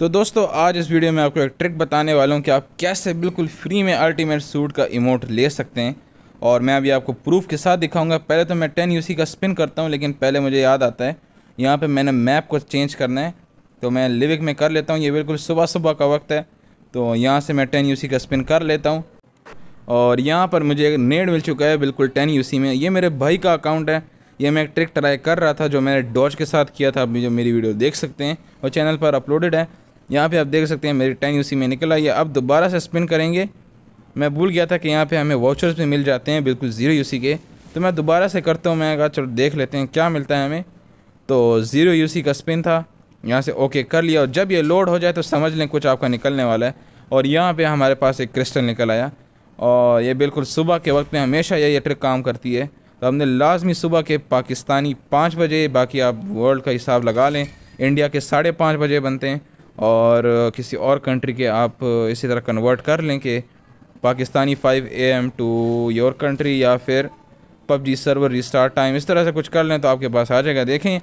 तो दोस्तों आज इस वीडियो में आपको एक ट्रिक बताने वाला हूँ कि आप कैसे बिल्कुल फ्री में अल्टीमेट सूट का इमोट ले सकते हैं और मैं अभी आपको प्रूफ के साथ दिखाऊंगा पहले तो मैं टेन यू का स्पिन करता हूँ लेकिन पहले मुझे याद आता है यहाँ पर मैंने मैप को चेंज करना है तो मैं लिविक में कर लेता हूँ ये बिल्कुल सुबह सुबह का वक्त है तो यहाँ से मैं टेन यू का स्पिन कर लेता हूँ और यहाँ पर मुझे एक नेड मिल चुका है बिल्कुल टेन यू में ये मेरे भाई का अकाउंट है ये मैं एक ट्रिक ट्राई कर रहा था जो मैंने डॉज के साथ किया था अभी जो मेरी वीडियो देख सकते हैं और चैनल पर अपलोडेड है यहाँ पे आप देख सकते हैं मेरी टेन यूसी में निकल आई है अब दोबारा से स्पिन करेंगे मैं भूल गया था कि यहाँ पे हमें वाउचर्स भी मिल जाते हैं बिल्कुल ज़ीरो यूसी के तो मैं दोबारा से करता हूँ मैं कहा चलो देख लेते हैं क्या मिलता है हमें तो ज़ीरो यू का स्पिन था यहाँ से ओके कर लिया और जब ये लोड हो जाए तो समझ लें कुछ आपका निकलने वाला है और यहाँ पर हमारे पास एक क्रिस्टल निकल आया और ये बिल्कुल सुबह के वक्त में हमेशा यही ट्रिक काम करती है तो हमने लाजमी सुबह के पाकिस्तानी पाँच बजे बाकी आप वर्ल्ड का हिसाब लगा लें इंडिया के साढ़े पाँच बजे बनते हैं और किसी और कंट्री के आप इसी तरह कन्वर्ट कर लें कि Pakistani 5 M to your country या फिर पबजी सर्वर रिस्टार्ट टाइम इस तरह से कुछ कर लें तो आपके पास आ जाएगा देखें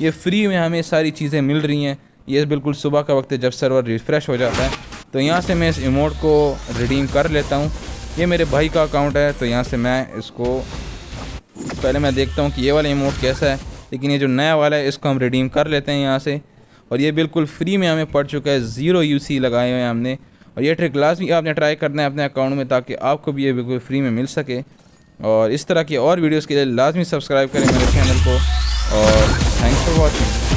ये फ्री में हमें सारी चीज़ें मिल रही हैं ये बिल्कुल सुबह का वक्त है जब सर्वर रिफ़्रेश हो जाता है तो यहाँ से मैं इस इमोट को रिडीम कर लेता हूँ ये मेरे भाई का अकाउंट है तो यहाँ से मैं इसको पहले मैं देखता हूँ कि ये वाला इमोट कैसा है लेकिन ये जो नया वाला है इसको हम रिडीम कर लेते हैं यहाँ से और ये बिल्कुल फ्री में हमें पड़ चुका है ज़ीरो यू लगाए हुए हैं हमने और ये ट्रिक लास्ट भी आपने ट्राई करना है अपने अकाउंट में ताकि आपको भी ये बिल्कुल फ्री में मिल सके और इस तरह की और वीडियोज़ के लिए लाजमी सब्सक्राइब करें मेरे चैनल को और थैंक्स फॉर वॉचिंग